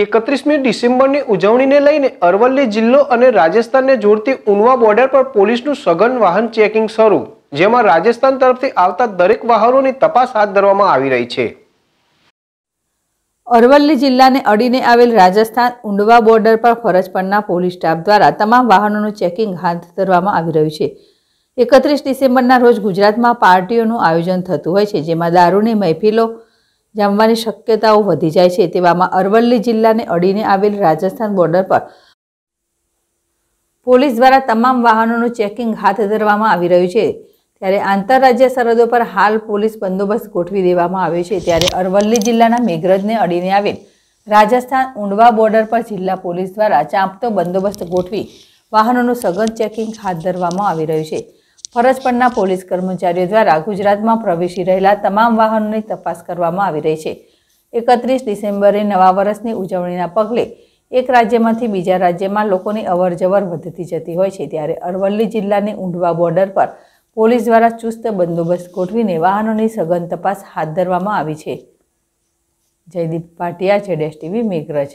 એકત્રીસમી ડિસેમ્બરની ઉજવણીને લઈને અરવલ્લી જિલ્લો અને રાજસ્થાનને જોડતી ઉનવા બોર્ડર પર પોલીસનું સઘન વાહન ચેકિંગ શરૂ જેમાં રાજસ્થાન તરફથી આવતા દરેક વાહનોની તપાસ હાથ ધરવામાં આવી રહી છે અરવલ્લી જિલ્લાને અડીને આવેલ રાજસ્થાન ઉંડવા બોર્ડર પર ફરજ પરના પોલીસ સ્ટાફ દ્વારા તમામ વાહનોનું ચેકિંગ હાથ ધરવામાં આવી રહ્યું છે એકત્રીસ ડિસેમ્બરના રોજ ગુજરાતમાં પાર્ટીઓનું આયોજન થતું હોય છે જેમાં દારૂની મહેફિલો જામવાની શક્યતાઓ વધી જાય છે તેવામાં અરવલ્લી જિલ્લાને અડીને આવેલ રાજસ્થાન બોર્ડર પર પોલીસ દ્વારા તમામ વાહનોનું ચેકિંગ હાથ ધરવામાં આવી રહ્યું છે ત્યારે આંતરરાજ્ય સરહદો પર હાલ પોલીસ બંદોબસ્ત ગોઠવી દેવામાં આવ્યો છે ત્યારે અરવલ્લી જિલ્લાના મેઘરજને અડીને આવેલ રાજસ્થાન ઊંડવા બોર્ડર પર જિલ્લા પોલીસ દ્વારા ચાંપતો બંદોબસ્ત ગોઠવી વાહનોનું સઘન ચેકિંગ હાથ ધરવામાં આવી રહ્યું છે ફરજ પરના પોલીસ કર્મચારીઓ દ્વારા ગુજરાતમાં પ્રવેશી રહેલા તમામ વાહનોની તપાસ કરવામાં આવી રહી છે એકત્રીસ ડિસેમ્બરે નવા વર્ષની ઉજવણીના પગલે એક રાજ્યમાંથી બીજા રાજ્યમાં લોકોની અવરજવર વધતી જતી હોય છે ત્યારે અરવલ્લી જિલ્લાની ઊંડવા બોર્ડર પર પોલીસ દ્વારા ચુસ્ત બંદોબસ્ત ગોઠવીને વાહનોની સઘન તપાસ હાથ ધરવામાં આવી છે જયદીપ પાટિયા જેડેશ ટીવી મેઘરજ